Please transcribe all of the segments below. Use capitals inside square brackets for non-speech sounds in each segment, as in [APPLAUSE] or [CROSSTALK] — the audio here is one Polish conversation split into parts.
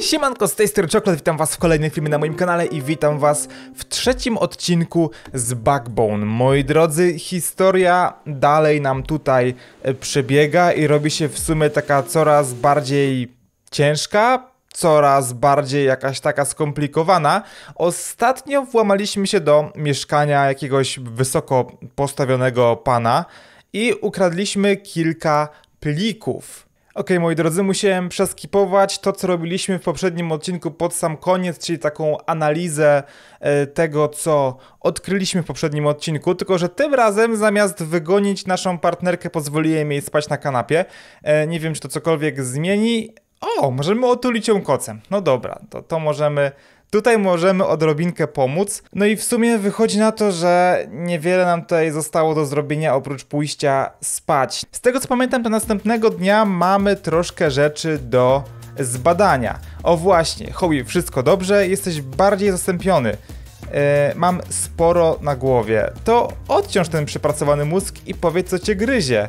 Siemanko, z tej strony witam was w kolejnym filmie na moim kanale i witam was w trzecim odcinku z Backbone. Moi drodzy, historia dalej nam tutaj e, przebiega i robi się w sumie taka coraz bardziej ciężka, coraz bardziej jakaś taka skomplikowana. Ostatnio włamaliśmy się do mieszkania jakiegoś wysoko postawionego pana i ukradliśmy kilka plików Ok, moi drodzy, musiałem przeskipować to, co robiliśmy w poprzednim odcinku pod sam koniec, czyli taką analizę e, tego, co odkryliśmy w poprzednim odcinku, tylko że tym razem zamiast wygonić naszą partnerkę, pozwoliłem jej spać na kanapie. E, nie wiem, czy to cokolwiek zmieni. O, możemy otulić ją kocem. No dobra, to, to możemy Tutaj możemy odrobinkę pomóc. No i w sumie wychodzi na to, że niewiele nam tutaj zostało do zrobienia oprócz pójścia spać. Z tego co pamiętam, to następnego dnia mamy troszkę rzeczy do zbadania. O właśnie, Howie, wszystko dobrze, jesteś bardziej zastępiony. Yy, e, mam sporo na głowie. To odciąż ten przepracowany mózg i powiedz, co cię gryzie.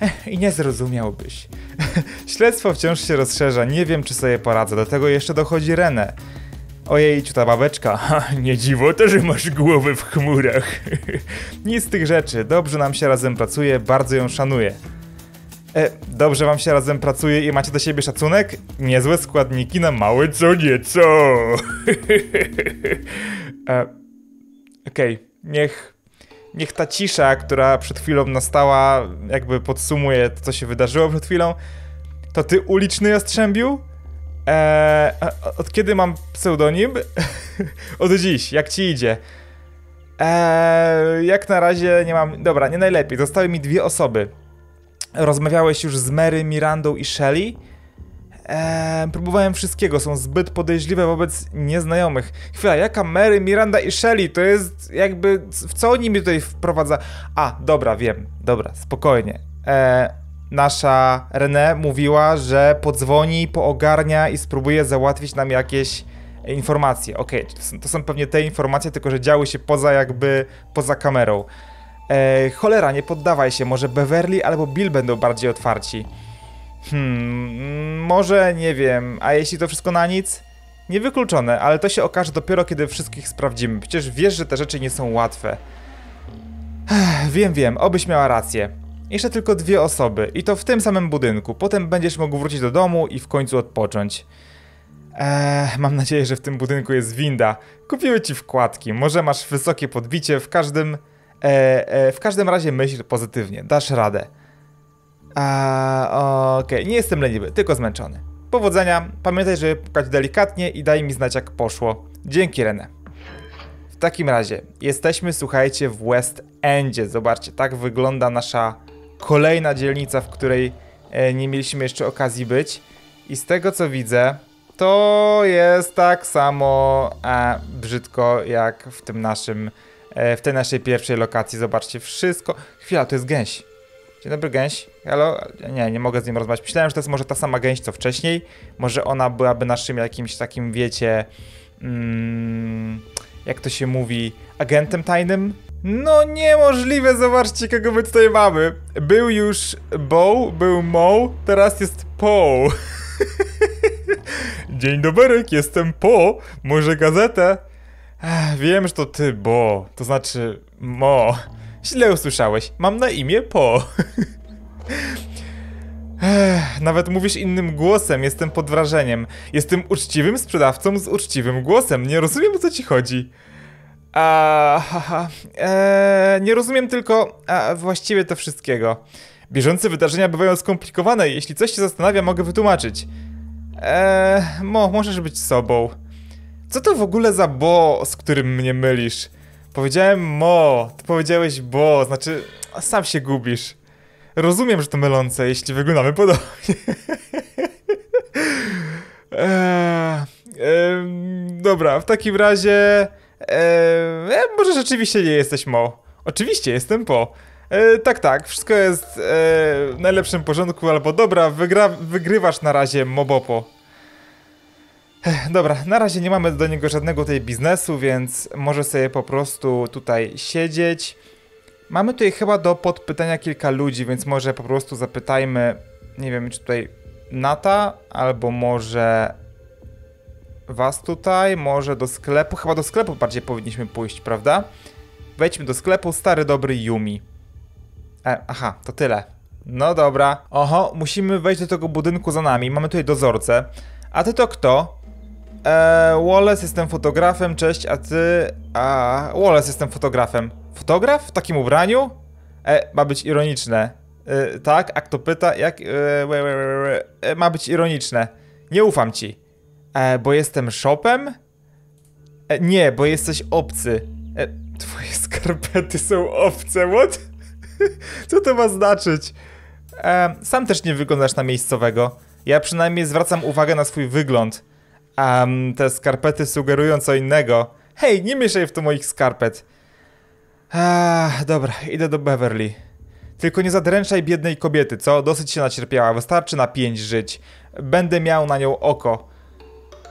Ech, I nie zrozumiałbyś. [LAUGHS] Śledztwo wciąż się rozszerza, nie wiem, czy sobie poradzę. Do tego jeszcze dochodzi Renę. Ojej, ciuta babeczka. Ha, nie dziwo to, że masz głowę w chmurach. [LAUGHS] Nic z tych rzeczy. Dobrze nam się razem pracuje, bardzo ją szanuję. E, dobrze wam się razem pracuje i macie do siebie szacunek? Niezłe składniki na małe co nieco. [LAUGHS] e, Okej, okay. niech... Niech ta cisza, która przed chwilą nastała, jakby podsumuje to, co się wydarzyło przed chwilą. To ty uliczny jastrzębiu? Eee, od kiedy mam pseudonim? [LAUGHS] od dziś, jak ci idzie. Eee, jak na razie nie mam. Dobra, nie najlepiej. Zostały mi dwie osoby. Rozmawiałeś już z Mary, Mirandą i Shelly? Eee, próbowałem wszystkiego, są zbyt podejrzliwe wobec nieznajomych. Chwila, jaka Mary, Miranda i Shelly? To jest jakby. W co oni mi tutaj wprowadza? A, dobra, wiem. Dobra, spokojnie. Eee, nasza René mówiła, że podzwoni, poogarnia i spróbuje załatwić nam jakieś informacje. Okej, okay, to, to, są pewnie te informacje, tylko że działy się poza jakby, poza kamerą. E, cholera, nie poddawaj się, może Beverly albo Bill będą bardziej otwarci. Hmm, może nie wiem, a jeśli to wszystko na nic? Niewykluczone, ale to się okaże dopiero kiedy wszystkich sprawdzimy. Przecież wiesz, że te rzeczy nie są łatwe. Ech, wiem, wiem, obyś miała rację. Jeszcze tylko dwie osoby i to w tym samym budynku. Potem będziesz mógł wrócić do domu i w końcu odpocząć. Eee, mam nadzieję, że w tym budynku jest winda. Kupiły ci wkładki, może masz wysokie podbicie, w każdym... e, e w każdym razie myśl pozytywnie, dasz radę. Eee, okej, okay. nie jestem leniwy, tylko zmęczony. Powodzenia, pamiętaj, żeby pukać delikatnie i daj mi znać jak poszło. Dzięki Renę. W takim razie, jesteśmy, słuchajcie, w West Endzie. Zobaczcie, tak wygląda nasza kolejna dzielnica, w której e, nie mieliśmy jeszcze okazji być. I z tego co widzę, to jest tak samo e, brzydko jak w tym naszym, e, w tej naszej pierwszej lokacji. Zobaczcie, wszystko. Chwila, to jest gęś. Dzień dobry, gęś. Halo? Nie, nie mogę z nim rozmawiać. Myślałem, że to jest może ta sama gęś, co wcześniej. Może ona byłaby naszym jakimś takim, wiecie, mm, jak to się mówi, agentem tajnym no niemożliwe, zobaczcie kogo my tutaj mamy. Był już Bo, był Mo, teraz jest Po. [LAUGHS] Dzień dobry, jestem Po, może gazetę? Ech, wiem, że to ty, Bo, to znaczy Mo. Źle usłyszałeś, mam na imię Po. [LAUGHS] Ech, nawet mówisz innym głosem, jestem pod wrażeniem. Jestem uczciwym sprzedawcą z uczciwym głosem, nie rozumiem o co ci chodzi. A, haha, e, nie rozumiem tylko a, właściwie to wszystkiego. Bieżące wydarzenia bywają skomplikowane jeśli coś się zastanawia, mogę wytłumaczyć. Eee, mo, możesz być sobą. Co to w ogóle za bo, z którym mnie mylisz? Powiedziałem mo, ty powiedziałeś bo, znaczy sam się gubisz. Rozumiem, że to mylące, jeśli wyglądamy podobnie. eee, [LAUGHS] dobra, w takim razie... Eee, może rzeczywiście nie jesteś Mo. Oczywiście, jestem Po. Eee, tak, tak, wszystko jest eee, w najlepszym porządku, albo dobra, wygra, wygrywasz na razie Mobopo. Ech, dobra, na razie nie mamy do niego żadnego tej biznesu, więc może sobie po prostu tutaj siedzieć. Mamy tutaj chyba do podpytania kilka ludzi, więc może po prostu zapytajmy, nie wiem, czy tutaj Nata, albo może was tutaj, może do sklepu, chyba do sklepu bardziej powinniśmy pójść, prawda? Wejdźmy do sklepu, stary dobry Yumi. E, aha, to tyle. No dobra. Oho, musimy wejść do tego budynku za nami, mamy tutaj dozorcę. A ty to kto? Eee, Wallace, jestem fotografem, cześć, a ty... A, Wallace, jestem fotografem. Fotograf? W takim ubraniu? E, ma być ironiczne. E, tak, a kto pyta, jak... E, e ma być ironiczne. Nie ufam ci. E, bo jestem shopem? E, nie, bo jesteś obcy. E, twoje [LAUGHS] skarpety są obce, what? [LAUGHS] Co to ma znaczyć? E, sam też nie wyglądasz na miejscowego. Ja przynajmniej zwracam uwagę na swój wygląd. Um, te skarpety sugerują co innego. Hej, nie mieszaj w to moich skarpet. dobra, idę do Beverly. Tylko nie zadręczaj biednej kobiety, co? Dosyć się nacierpiała, wystarczy na pięć żyć. Będę miał na nią oko.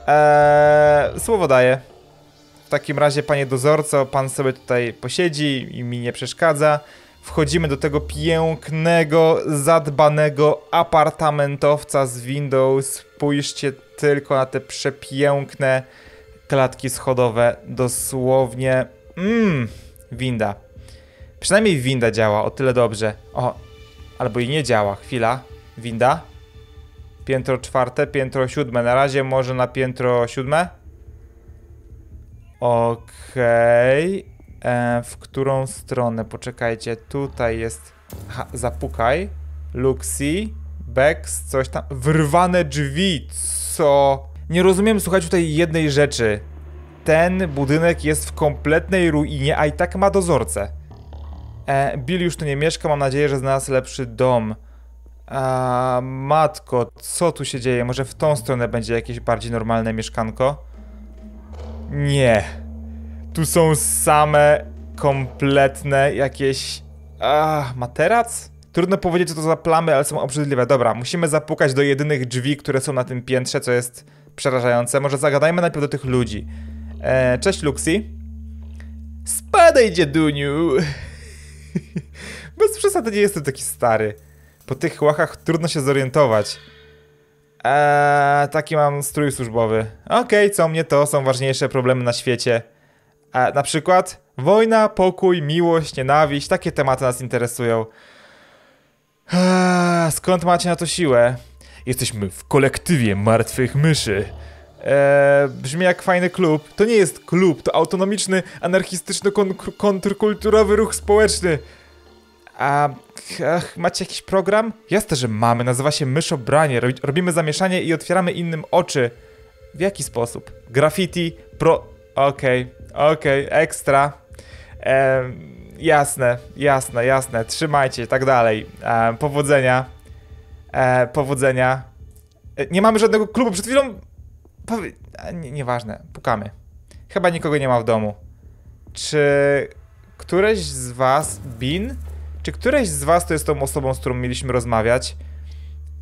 Eee, słowo daję. W takim razie, panie dozorco, pan sobie tutaj posiedzi i mi nie przeszkadza. Wchodzimy do tego pięknego, zadbanego apartamentowca z Windows. Spójrzcie tylko na te przepiękne klatki schodowe. Dosłownie. Mmm, winda. Przynajmniej winda działa, o tyle dobrze. O, albo i nie działa. Chwila. Winda. Piętro czwarte, piętro siódme. Na razie może na piętro siódme. Okej. Okay. E, w którą stronę? Poczekajcie, tutaj jest... Ha, zapukaj. Luxi. Bex, coś tam. Wyrwane drzwi, co? Nie rozumiem, słuchać tutaj jednej rzeczy. Ten budynek jest w kompletnej ruinie, a i tak ma dozorcę. E, Bill już tu nie mieszka, mam nadzieję, że znalazł lepszy dom. A matko, co tu się dzieje? Może w tą stronę będzie jakieś bardziej normalne mieszkanko? Nie. Tu są same kompletne jakieś... Ach, materac? Trudno powiedzieć, co to za plamy, ale są obrzydliwe. Dobra, musimy zapukać do jedynych drzwi, które są na tym piętrze, co jest przerażające. Może zagadajmy najpierw do tych ludzi. Eee, cześć, Luxi. Spadaj, dzieduniu! [LAUGHS] Bez przesady nie jestem taki stary. Po tych łachach trudno się zorientować. Eee, taki mam strój służbowy. Okej, okay, co mnie to, są ważniejsze problemy na świecie. Eee, na przykład wojna, pokój, miłość, nienawiść, takie tematy nas interesują. Eee, skąd macie na to siłę? Jesteśmy w kolektywie martwych myszy. Eee, brzmi jak fajny klub. To nie jest klub, to autonomiczny, anarchistyczno-kontrkulturowy ruch społeczny. A ach, macie jakiś program? Jasne, że mamy. Nazywa się Myszobranie. Robimy zamieszanie i otwieramy innym oczy. W jaki sposób? Graffiti, pro... Okej, okay, okej, okay, ekstra. Ehm, jasne, jasne, jasne. Trzymajcie i tak dalej. Ehm, powodzenia. Ehm, powodzenia. E, nie mamy żadnego klubu. Przed chwilą... Powie... Nie, nieważne, pukamy. Chyba nikogo nie ma w domu. Czy któreś z was, Bin, czy któreś z was to jest tą osobą, z którą mieliśmy rozmawiać?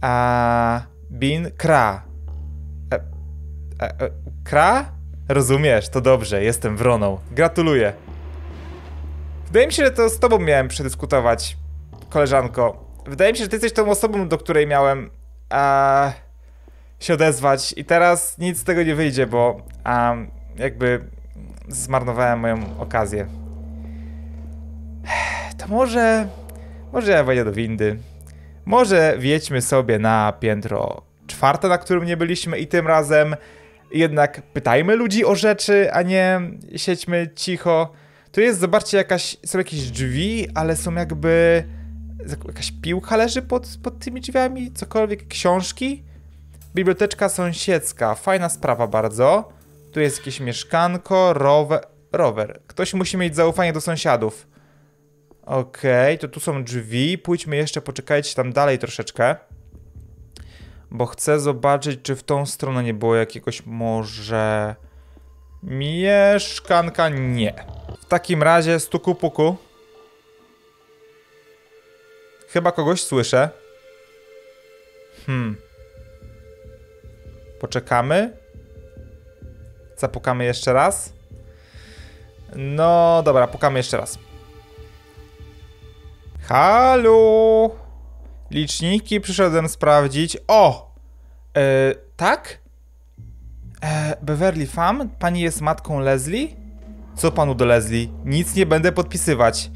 A Bin Kra. E, e, e, kra? Rozumiesz, to dobrze, jestem wroną. Gratuluję. Wydaje mi się, że to z tobą miałem przedyskutować, koleżanko. Wydaje mi się, że ty jesteś tą osobą, do której miałem a, się odezwać i teraz nic z tego nie wyjdzie, bo a, jakby zmarnowałem moją okazję. [SIGHS] To może. Może ja wejdę do windy. Może wjedźmy sobie na piętro czwarte, na którym nie byliśmy, i tym razem jednak pytajmy ludzi o rzeczy, a nie siedźmy cicho. Tu jest, zobaczcie, jakaś, są jakieś drzwi, ale są jakby. Jakaś piłka leży pod, pod tymi drzwiami, cokolwiek, książki. Biblioteczka sąsiedzka, fajna sprawa bardzo. Tu jest jakieś mieszkanko, rower. rower. Ktoś musi mieć zaufanie do sąsiadów. Okej, okay, to tu są drzwi. Pójdźmy jeszcze, poczekajcie tam dalej troszeczkę. Bo chcę zobaczyć, czy w tą stronę nie było jakiegoś może... Mieszkanka? Nie. W takim razie stuku puku. Chyba kogoś słyszę. Hmm. Poczekamy. Zapukamy jeszcze raz. No dobra, pukamy jeszcze raz. Halo! Liczniki przyszedłem sprawdzić. O! E, tak? E, Beverly Fam, pani jest matką Leslie? Co panu do Leslie? Nic nie będę podpisywać.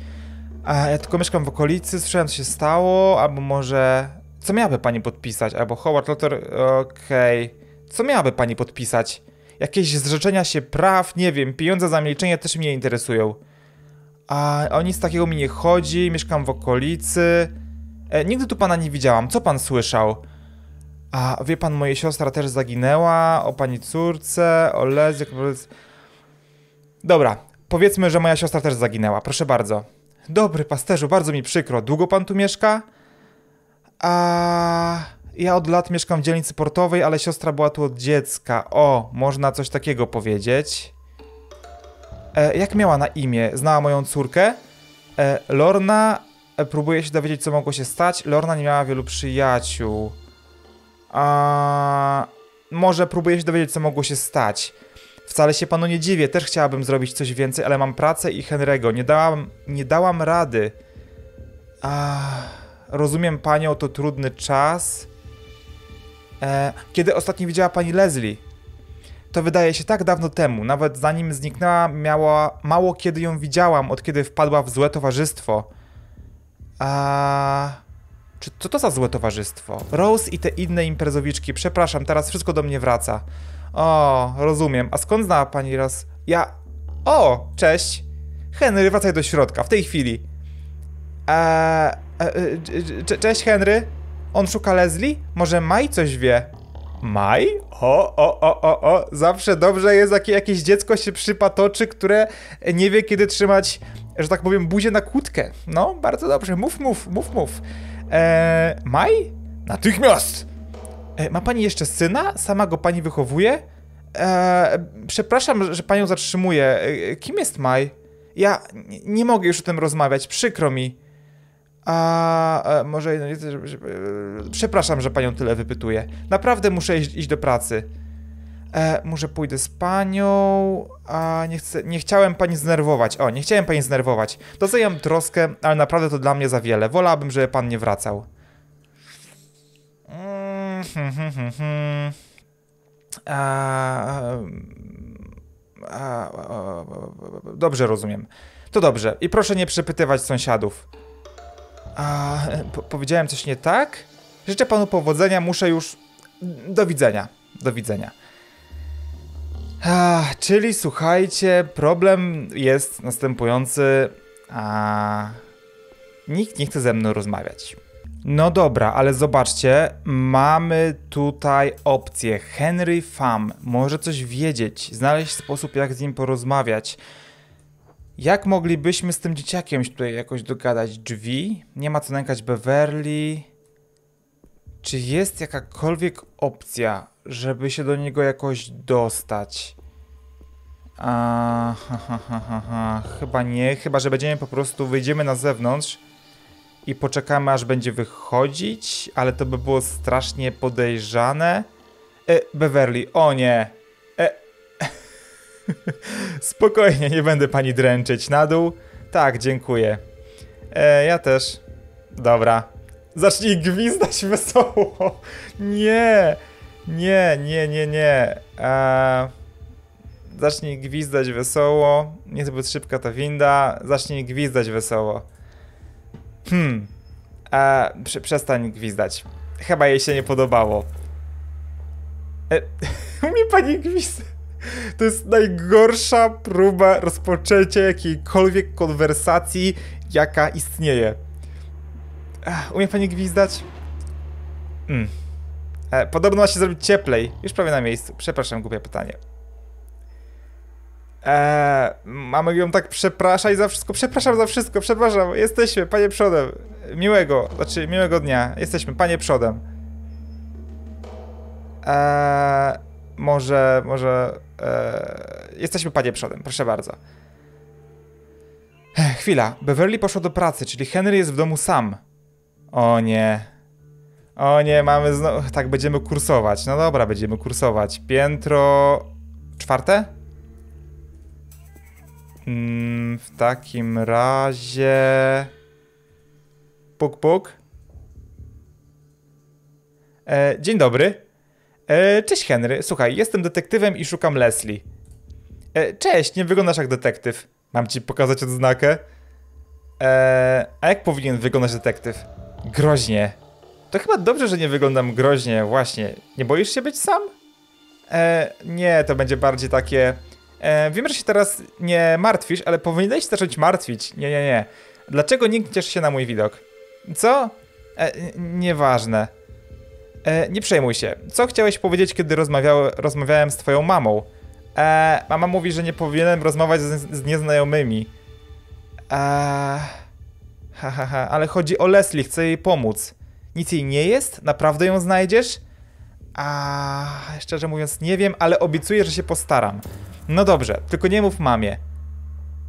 E, ja tylko mieszkam w okolicy, słyszałem co się stało, albo może... Co miałaby pani podpisać? Albo Howard Lotter... Okej... Okay. Co miałaby pani podpisać? Jakieś zrzeczenia się praw, nie wiem, pieniądze za milczenie też mnie interesują. A o nic takiego mi nie chodzi, mieszkam w okolicy. E, nigdy tu pana nie widziałam, co pan słyszał? A wie pan, moja siostra też zaginęła, o pani córce, o Lezie. Dobra, powiedzmy, że moja siostra też zaginęła, proszę bardzo. Dobry pasterzu, bardzo mi przykro, długo pan tu mieszka? A ja od lat mieszkam w dzielnicy portowej, ale siostra była tu od dziecka. O, można coś takiego powiedzieć. E, jak miała na imię? Znała moją córkę. E, Lorna e, próbuje się dowiedzieć, co mogło się stać. Lorna nie miała wielu przyjaciół. A... Może próbuje się dowiedzieć, co mogło się stać. Wcale się panu nie dziwię, też chciałabym zrobić coś więcej, ale mam pracę i Henry'ego. Nie dałam, nie dałam rady. A... Rozumiem panią, to trudny czas. E... Kiedy ostatnio widziała pani Leslie? to wydaje się tak dawno temu, nawet zanim zniknęła, miała mało kiedy ją widziałam, od kiedy wpadła w złe towarzystwo. A czy co to za złe towarzystwo? Rose i te inne imprezowiczki, przepraszam, teraz wszystko do mnie wraca. O, rozumiem. A skąd znała pani Rose? Ja. O, cześć. Henry, wracaj do środka, w tej chwili. Eee, cześć Henry. On szuka Leslie? Może Maj coś wie? Maj? O, o, o, o, o. Zawsze dobrze jest, jak jakieś dziecko się przypatoczy, które nie wie, kiedy trzymać, że tak powiem, buzię na kłódkę. No, bardzo dobrze. Mów, mów, mów, mów. Eee, maj? Natychmiast! E, ma pani jeszcze syna? Sama go pani wychowuje? Eee, przepraszam, że panią zatrzymuję. E, kim jest Maj? Ja nie mogę już o tym rozmawiać, przykro mi. A, może. przepraszam, że panią tyle wypytuję. Naprawdę muszę iść, iść do pracy. E, może pójdę z panią. A nie, chcę, nie chciałem pani znerwować. O, nie chciałem pani znerwować. Doceniam troskę, ale naprawdę to dla mnie za wiele. Wolałabym, żeby pan nie wracał. dobrze rozumiem. To dobrze. I proszę nie przepytywać sąsiadów. A, po powiedziałem coś nie tak? Życzę panu powodzenia, muszę już... Do widzenia. Do widzenia. A, czyli słuchajcie, problem jest następujący. A, nikt nie chce ze mną rozmawiać. No dobra, ale zobaczcie, mamy tutaj opcję Henry Pham. Może coś wiedzieć, znaleźć sposób, jak z nim porozmawiać. Jak moglibyśmy z tym dzieciakiem się tutaj jakoś dogadać? Drzwi? Nie ma co nękać Beverly. Czy jest jakakolwiek opcja, żeby się do niego jakoś dostać? A, ha, ha, ha, ha, Chyba nie, chyba że będziemy po prostu, wyjdziemy na zewnątrz i poczekamy aż będzie wychodzić, ale to by było strasznie podejrzane. E, Beverly, o nie! [LAUGHS] Spokojnie, nie będę pani dręczyć. Na dół? Tak, dziękuję. E, ja też. Dobra. Zacznij gwizdać wesoło. [LAUGHS] Nie. Nie, nie, nie, nie. E, zacznij gwizdać wesoło. Nie zbyt szybka ta winda. Zacznij gwizdać wesoło. Hmm. E, przy, przestań gwizdać. Chyba jej się nie podobało. E, [LAUGHS] umie pani gwizdać. To jest najgorsza próba rozpoczęcia jakiejkolwiek konwersacji, jaka istnieje. Ach, umie pani gwizdać? Mm. E, podobno ma się zrobić cieplej. Już prawie na miejscu. Przepraszam, głupie pytanie. Mamo, e, mamy ją tak przepraszać za wszystko. Przepraszam za wszystko, przepraszam. Jesteśmy, panie przodem. Miłego, znaczy miłego dnia. Jesteśmy, panie przodem. Eee, może, może e, jesteśmy panie przodem, proszę bardzo. Ech, chwila, Beverly poszła do pracy, czyli Henry jest w domu sam. O nie. O nie, mamy znowu... Tak, będziemy kursować. No dobra, będziemy kursować. Piętro... Czwarte? Mm, w takim razie... Puk, puk. E, dzień dobry. E, cześć Henry, słuchaj, jestem detektywem i szukam Leslie. E, cześć, nie wyglądasz jak detektyw. Mam ci pokazać odznakę? E, a jak powinien wyglądać detektyw? Groźnie. To chyba dobrze, że nie wyglądam groźnie, właśnie. Nie boisz się być sam? E, nie, to będzie bardziej takie... E, wiem, że się teraz nie martwisz, ale powinieneś zacząć martwić. Nie, nie, nie. Dlaczego nie ciesz się na mój widok? Co? E, nieważne. E, nie przejmuj się. Co chciałeś powiedzieć, kiedy rozmawiałem z twoją mamą? E, mama mówi, że nie powinienem rozmawiać z, z nieznajomymi. Eee... Ha, ha, ha, ale chodzi o Leslie, chcę jej pomóc. Nic jej nie jest? Naprawdę ją znajdziesz? A szczerze mówiąc nie wiem, ale obiecuję, że się postaram. No dobrze, tylko nie mów mamie.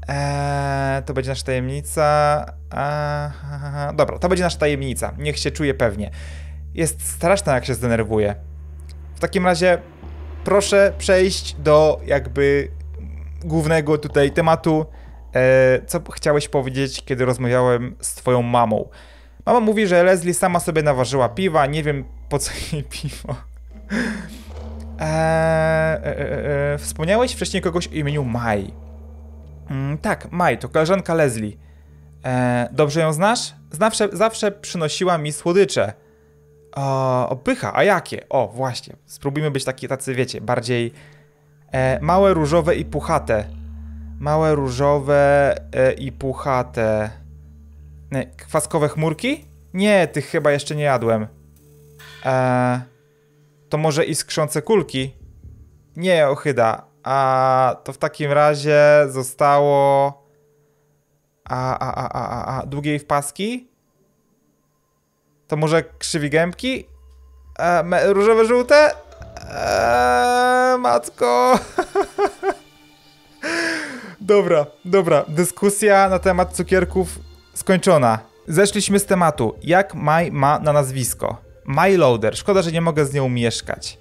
Eee, to będzie nasza tajemnica. Aha, dobra, to będzie nasza tajemnica. Niech się czuje pewnie. Jest straszna, jak się zdenerwuje. W takim razie proszę przejść do jakby głównego tutaj tematu, e, co chciałeś powiedzieć, kiedy rozmawiałem z twoją mamą. Mama mówi, że Leslie sama sobie naważyła piwa, nie wiem po co jej [LAUGHS] piwo. Eee, e, e, wspomniałeś wcześniej kogoś o imieniu Mai. Mm, tak, Mai, to koleżanka Leslie. Eee, dobrze ją znasz? Zawsze, zawsze przynosiła mi słodycze. O, pycha, a jakie? O, właśnie. Spróbujmy być taki, tacy, wiecie, bardziej e, małe, różowe i puchate. Małe, różowe e, i puchate. E, kwaskowe chmurki? Nie, tych chyba jeszcze nie jadłem. E, to może iskrzące kulki? Nie, ochyda. A to w takim razie zostało... A, a, a, a, a, a, długiej wpaski? To może krzywi gębki? E, różowe, żółte? E, matko. [LAUGHS] dobra, dobra. Dyskusja na temat cukierków skończona. Zeszliśmy z tematu. Jak Maj ma na nazwisko? Myloader. Szkoda, że nie mogę z nią mieszkać.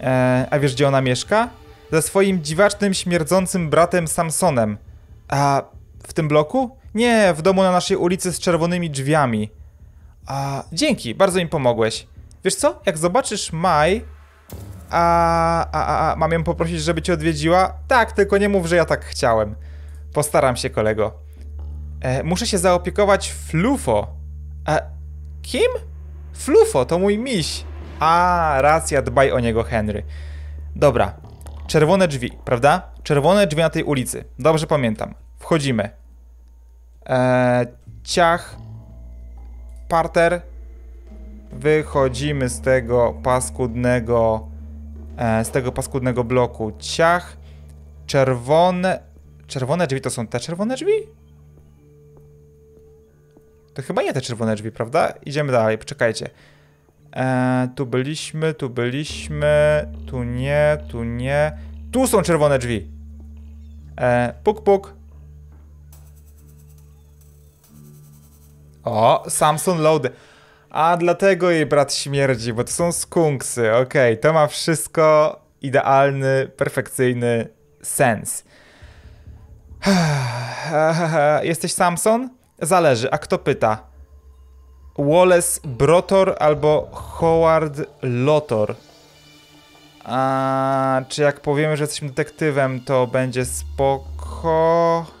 E, a wiesz, gdzie ona mieszka? Ze swoim dziwacznym, śmierdzącym bratem Samsonem. A w tym bloku? Nie, w domu na naszej ulicy z czerwonymi drzwiami. A, dzięki, bardzo mi pomogłeś. Wiesz co, jak zobaczysz Maj, a, a, a, mam ją poprosić, żeby cię odwiedziła? Tak, tylko nie mów, że ja tak chciałem. Postaram się, kolego. E, muszę się zaopiekować Flufo. E, kim? Flufo, to mój miś. A, racja, dbaj o niego, Henry. Dobra, czerwone drzwi, prawda? Czerwone drzwi na tej ulicy. Dobrze pamiętam. Wchodzimy. E, ciach, parter. Wychodzimy z tego paskudnego, e, z tego paskudnego bloku. Ciach. Czerwone, czerwone drzwi to są te czerwone drzwi? To chyba nie te czerwone drzwi, prawda? Idziemy dalej, poczekajcie. E, tu byliśmy, tu byliśmy, tu nie, tu nie. Tu są czerwone drzwi. Eee, puk, puk. O, Samsung Load. A dlatego jej brat śmierdzi, bo to są skunksy. Okej, okay, to ma wszystko idealny, perfekcyjny sens. [SIGHS] Jesteś Samson? Zależy, a kto pyta? Wallace Brotor albo Howard Lotor? A, czy jak powiemy, że jesteśmy detektywem, to będzie spoko.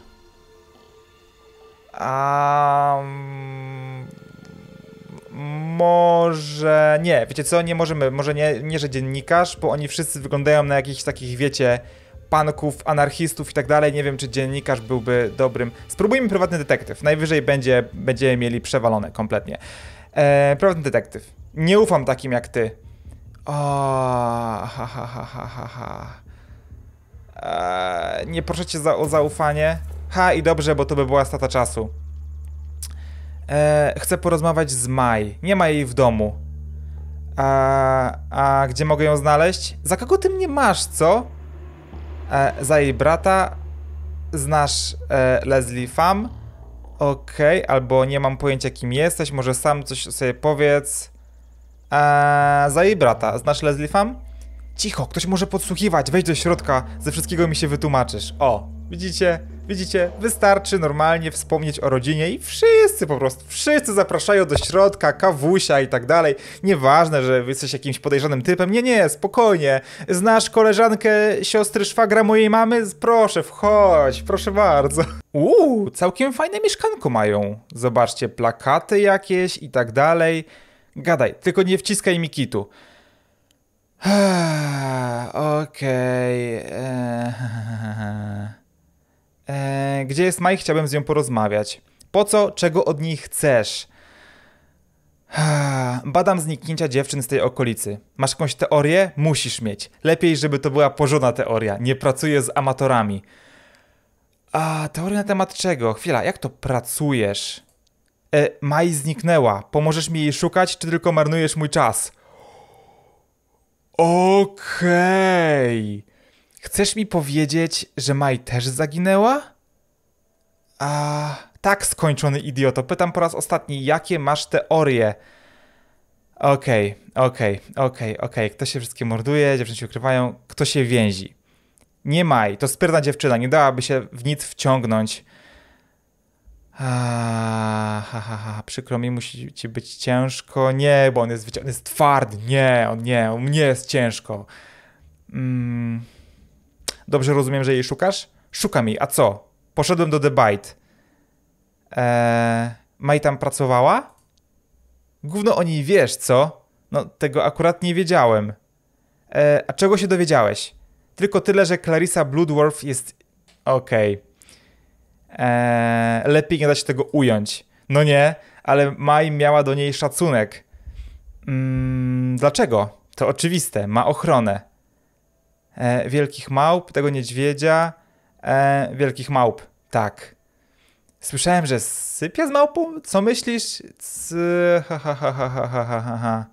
A mm, może nie, wiecie co, nie możemy, może nie, nie, że dziennikarz, bo oni wszyscy wyglądają na jakichś takich, wiecie, panków, anarchistów i tak dalej. Nie wiem, czy dziennikarz byłby dobrym. Spróbujmy prywatny detektyw. Najwyżej będzie, będziemy mieli przewalone kompletnie. E, prywatny detektyw. Nie ufam takim jak ty. O, ha, ha, ha, ha, ha. E, nie proszę cię za, o zaufanie. Ha, i dobrze, bo to by była strata czasu. E, chcę porozmawiać z Maj. Nie ma jej w domu. A, a gdzie mogę ją znaleźć? Za kogo ty mnie masz, co? E, za jej brata. Znasz e, Leslie fam? Okej, okay. albo nie mam pojęcia kim jesteś, może sam coś sobie powiedz. E, za jej brata. Znasz Leslie fam? Cicho, ktoś może podsłuchiwać, wejdź do środka, ze wszystkiego mi się wytłumaczysz. O, Widzicie? Widzicie? Wystarczy normalnie wspomnieć o rodzinie i wszyscy po prostu, wszyscy zapraszają do środka, kawusia i tak dalej. Nieważne, że jesteś jakimś podejrzanym typem. Nie, nie, spokojnie. Znasz koleżankę siostry szwagra mojej mamy? Proszę, wchodź, proszę bardzo. Uuu, całkiem fajne mieszkanko mają. Zobaczcie, plakaty jakieś i tak dalej. Gadaj, tylko nie wciskaj mi kitu. [SIGHS] Okej. Okay. E, [LAUGHS] e, gdzie jest Maj, chciałbym z nią porozmawiać. Po co, czego od niej chcesz? Badam zniknięcia dziewczyn z tej okolicy. Masz jakąś teorię? Musisz mieć. Lepiej, żeby to była porządna teoria. Nie pracuję z amatorami. A, teoria na temat czego? Chwila, jak to pracujesz? E, Maj zniknęła. Pomożesz mi jej szukać, czy tylko marnujesz mój czas? Okej. Okay. Chcesz mi powiedzieć, że Maj też zaginęła? A, tak skończony idioto. Pytam po raz ostatni, jakie masz teorie? Okej, okay, okej, okay, okej, okay, okej. Kto się wszystkie morduje, dziewczyny się ukrywają, kto się więzi? Nie Maj, to spyrna dziewczyna, nie dałaby się w nic wciągnąć. Ah, ha, ha, ha, przykro mi, musi ci być ciężko. Nie, bo on jest, on jest twardy. Nie, on nie, u mnie jest ciężko. Mm. Dobrze rozumiem, że jej szukasz? Szukam jej, a co? Poszedłem do The Bite. Eee, Maj tam pracowała? Gówno o niej wiesz, co? No, tego akurat nie wiedziałem. Eee, a czego się dowiedziałeś? Tylko tyle, że Clarissa Bloodworth jest... Okej. Okay. Eee, lepiej nie da się tego ująć. No nie, ale Maj miała do niej szacunek. Mm, dlaczego? To oczywiste, ma ochronę. E, wielkich małp, tego niedźwiedzia, e, wielkich małp. Tak. Słyszałem, że sypia z małpą? Co myślisz? C... Ha, ha, ha, ha, ha, ha, ha, ha.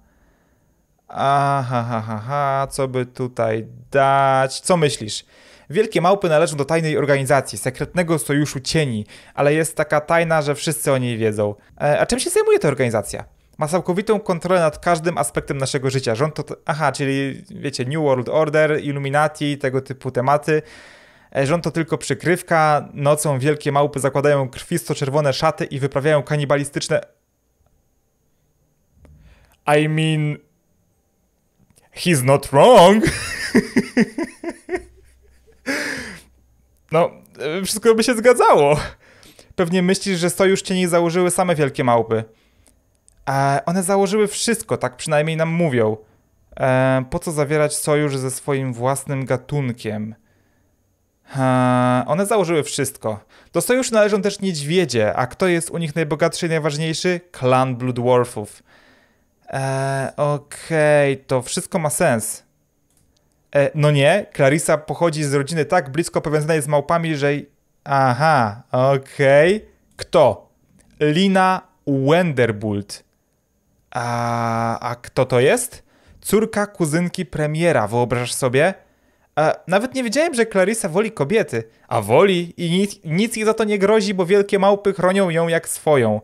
A, ha, ha, ha, ha, co by tutaj dać? Co myślisz? Wielkie małpy należą do tajnej organizacji, sekretnego sojuszu cieni, ale jest taka tajna, że wszyscy o niej wiedzą. E, a czym się zajmuje ta organizacja? ma całkowitą kontrolę nad każdym aspektem naszego życia. Rząd to, aha, czyli wiecie, New World Order, Illuminati, tego typu tematy. E, rząd to tylko przykrywka. Nocą wielkie małpy zakładają krwisto-czerwone szaty i wyprawiają kanibalistyczne. I mean. He's not wrong. [LAUGHS] no, e, wszystko by się zgadzało. Pewnie myślisz, że sojusz cieni nie założyły same wielkie małpy. E, one założyły wszystko, tak przynajmniej nam mówią. E, po co zawierać sojusz ze swoim własnym gatunkiem? E, one założyły wszystko. Do sojuszu należą też niedźwiedzie, a kto jest u nich najbogatszy i najważniejszy? Klan Blue Dwarfów. E, Okej, okay, to wszystko ma sens. E, no nie, Clarissa pochodzi z rodziny tak blisko powiązanej z małpami, że... Aha, okej. Okay. Kto? Lina Wenderbult. A, a kto to jest? Córka kuzynki premiera, wyobrażasz sobie? A, nawet nie wiedziałem, że Clarissa woli kobiety. A woli i nic, nic jej za to nie grozi, bo wielkie małpy chronią ją jak swoją.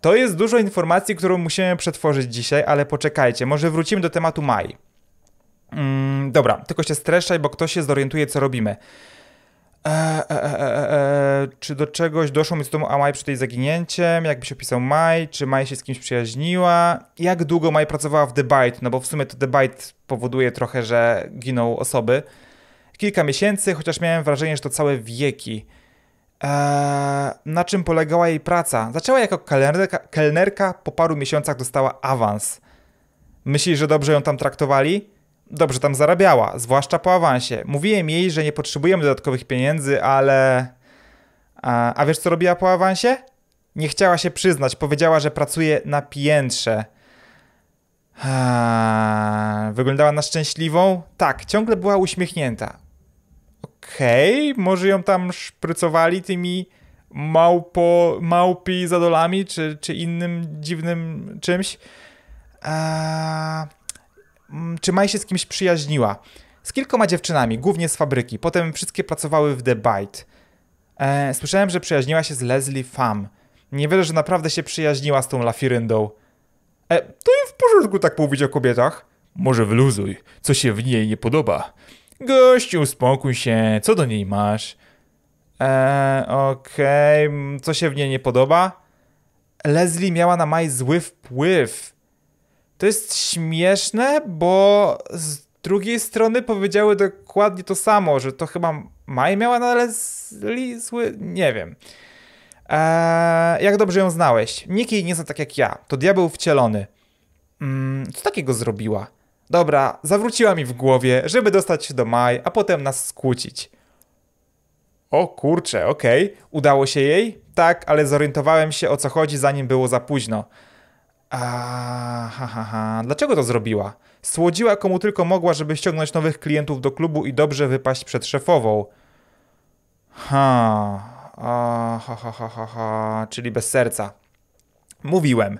To jest dużo informacji, którą musimy przetworzyć dzisiaj, ale poczekajcie, może wrócimy do tematu Mai. Mm, dobra, tylko się streszczaj, bo ktoś się zorientuje, co robimy. E e e, e, e, e, czy do czegoś doszło między tym a Maj przy tej zaginięciem? Jakby się opisał Maj? Czy Maj się z kimś przyjaźniła? Jak długo Maj pracowała w The Bite? No bo w sumie to The Bite powoduje trochę, że giną osoby. Kilka miesięcy, chociaż miałem wrażenie, że to całe wieki. na czym polegała jej praca? Zaczęła jako kelnerka, kelnerka po paru miesiącach dostała awans. Myślisz, że dobrze ją tam traktowali? dobrze tam zarabiała, zwłaszcza po awansie. Mówiłem jej, że nie potrzebujemy dodatkowych pieniędzy, ale... A, a wiesz, co robiła po awansie? Nie chciała się przyznać, powiedziała, że pracuje na piętrze. wyglądała na szczęśliwą? Tak, ciągle była uśmiechnięta. Okej, okay, może ją tam szprycowali tymi małpo, małpi zadolami, czy, czy innym dziwnym czymś. Eee, Mm, czy Mai się z kimś przyjaźniła. Z kilkoma dziewczynami, głównie z fabryki. Potem wszystkie pracowały w The Bite. E, słyszałem, że przyjaźniła się z Leslie Pham. Nie wierzę, że naprawdę się przyjaźniła z tą Lafiryndą. E, to jest w porządku tak mówić o kobietach. Może wyluzuj, co się w niej nie podoba. Gościu, uspokój się, co do niej masz? Eee, okej, okay. Mm, co się w niej nie podoba? Leslie miała na Maj zły wpływ. To jest śmieszne, bo z drugiej strony powiedziały dokładnie to samo, że to chyba Maj miała na zły, nie wiem. Eee, jak dobrze ją znałeś? Nikt nie zna tak jak ja. To diabeł wcielony. Mm, co takiego zrobiła? Dobra, zawróciła mi w głowie, żeby dostać się do Maj, a potem nas skłócić. O kurcze, okej. Okay. Udało się jej? Tak, ale zorientowałem się o co chodzi zanim było za późno. Aha, ha, ha. Dlaczego to zrobiła? Słodziła komu tylko mogła, żeby ściągnąć nowych klientów do klubu i dobrze wypaść przed szefową. Ha, a, ha, ha, ha, ha, ha, czyli bez serca. Mówiłem.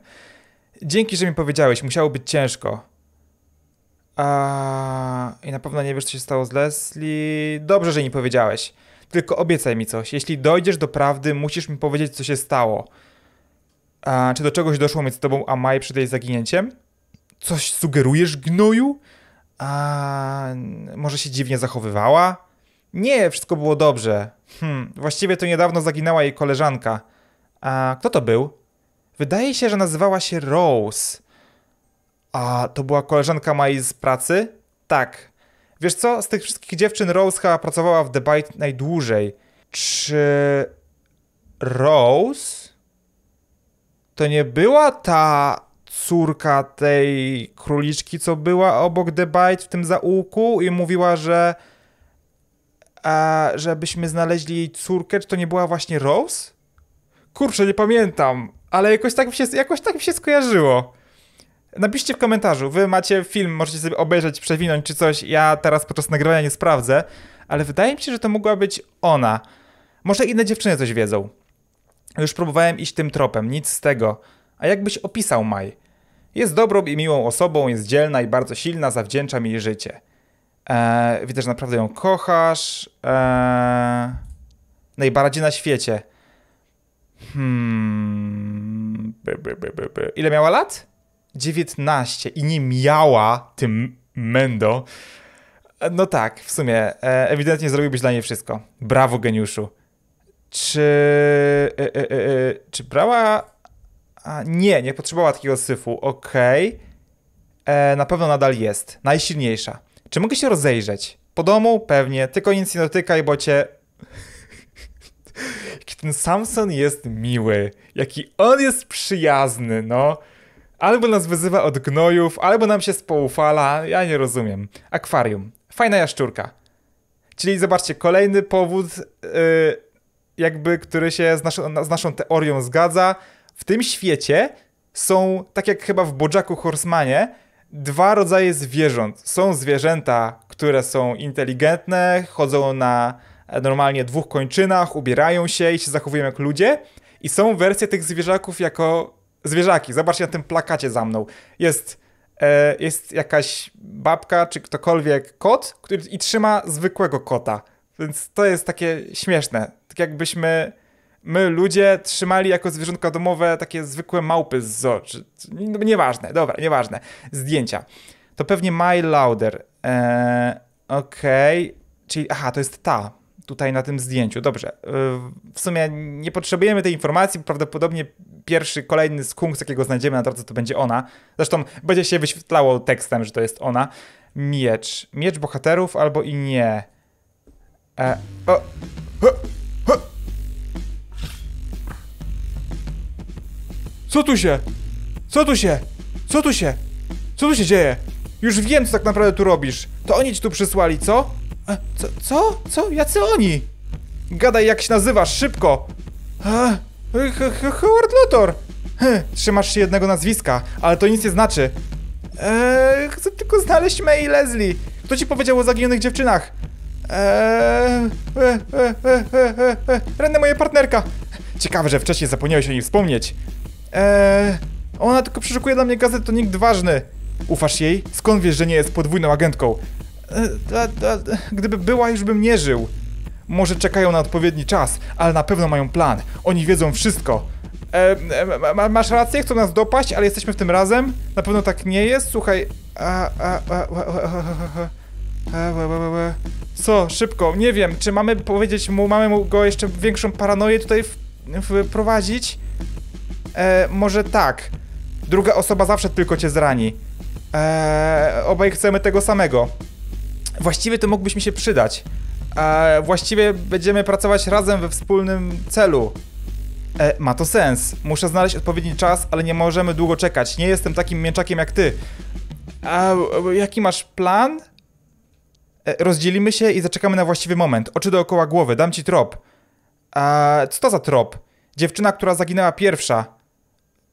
Dzięki, że mi powiedziałeś, musiało być ciężko. A i na pewno nie wiesz, co się stało z Leslie. Dobrze, że nie powiedziałeś. Tylko obiecaj mi coś. Jeśli dojdziesz do prawdy, musisz mi powiedzieć, co się stało. A, czy do czegoś doszło między tobą a Maj przed jej zaginięciem? Coś sugerujesz gnoju? A, może się dziwnie zachowywała? Nie, wszystko było dobrze. Hmm, właściwie to niedawno zaginęła jej koleżanka. A kto to był? Wydaje się, że nazywała się Rose. A to była koleżanka Mai z pracy? Tak. Wiesz co, z tych wszystkich dziewczyn Rose chyba pracowała w The Bite najdłużej. Czy... Rose? to nie była ta córka tej króliczki, co była obok The Bite w tym zaułku i mówiła, że a, e, żebyśmy znaleźli jej córkę, czy to nie była właśnie Rose? Kurczę, nie pamiętam, ale jakoś tak mi się, jakoś tak mi się skojarzyło. Napiszcie w komentarzu, wy macie film, możecie sobie obejrzeć, przewinąć czy coś, ja teraz podczas nagrywania nie sprawdzę, ale wydaje mi się, że to mogła być ona. Może inne dziewczyny coś wiedzą. Już próbowałem iść tym tropem, nic z tego. A jakbyś opisał Maj? Jest dobrą i miłą osobą, jest dzielna i bardzo silna, zawdzięcza mi jej życie. Eee, widzę, że naprawdę ją kochasz. Eee, najbardziej no na świecie. Hmm. By, by, by, Ile miała lat? 19 i nie miała tym mendo. E, no tak, w sumie. E, ewidentnie zrobiłbyś dla niej wszystko. Brawo, geniuszu. Czy, y, y, y, czy brała. A, nie, nie potrzebowała takiego syfu. Okej. Okay. E, na pewno nadal jest. Najsilniejsza. Czy mogę się rozejrzeć? Po domu? Pewnie. Tylko nic nie dotykaj, bo cię [LAUGHS] jaki ten Samson jest miły, jaki on jest przyjazny, no. Albo nas wyzywa od gnojów, albo nam się spoufala, ja nie rozumiem. Akwarium. Fajna jaszczurka. Czyli zobaczcie, kolejny powód, yy, jakby, który się z, naszą, z naszą teorią zgadza. W tym świecie są, tak jak chyba w Bojacku Horsemanie, dwa rodzaje zwierząt. Są zwierzęta, które są inteligentne, chodzą na e, normalnie dwóch kończynach, ubierają się i się zachowują jak ludzie. I są wersje tych zwierzaków jako zwierzaki. Zobaczcie na tym plakacie za mną. Jest, e, jest jakaś babka czy ktokolwiek kot który, i trzyma zwykłego kota. Więc to jest takie śmieszne tak jakbyśmy my ludzie trzymali jako zwierzątka domowe takie zwykłe małpy z zoo, no, czy, czy, nieważne, dobra, nieważne, zdjęcia. To pewnie My Louder, eee, okej, okay. czyli, aha, to jest ta, tutaj na tym zdjęciu, dobrze. Eee, w sumie nie potrzebujemy tej informacji, prawdopodobnie pierwszy, kolejny z jakiego znajdziemy na drodze, to będzie ona. Zresztą będzie się wyświetlało tekstem, że to jest ona. Miecz, miecz bohaterów albo i nie. Eee, o, o. Co tu się? Co tu się? Co tu się? Co tu się dzieje? Już wiem, co tak naprawdę tu robisz. To oni ci tu przysłali, co? E, co? Co? Co? Jacy oni? Gadaj, jak się nazywasz, szybko! E, Howard Luthor! trzymasz się jednego nazwiska, ale to nic nie znaczy. chcę tylko znaleźć May i Leslie. Kto ci powiedział o zaginionych dziewczynach? Eee, e, e, e, e, e, e. moja partnerka. Ciekawe, że wcześniej zapomniałeś o nim wspomnieć. Eee, ona tylko przeszukuje dla mnie gazet, to nikt ważny. Ufasz jej? Skąd wiesz, że nie jest podwójną agentką? Eee, da, da, gdyby była, już bym nie żył. Może czekają na odpowiedni czas, ale na pewno mają plan. Oni wiedzą wszystko. Eee, masz rację, chcą nas dopaść, ale jesteśmy w tym razem? Na pewno tak nie jest? Słuchaj... A, a, a, Co? Szybko. Nie wiem, czy mamy powiedzieć mu, mamy mu go jeszcze większą paranoję tutaj wprowadzić? E, może tak. Druga osoba zawsze tylko cię zrani. E, obaj chcemy tego samego. Właściwie to mógłbyś mi się przydać. E, właściwie będziemy pracować razem we wspólnym celu. E, ma to sens. Muszę znaleźć odpowiedni czas, ale nie możemy długo czekać. Nie jestem takim mięczakiem jak ty. A jaki masz plan? E, rozdzielimy się i zaczekamy na właściwy moment. Oczy dookoła głowy, dam ci trop. A co to za trop? Dziewczyna, która zaginęła pierwsza.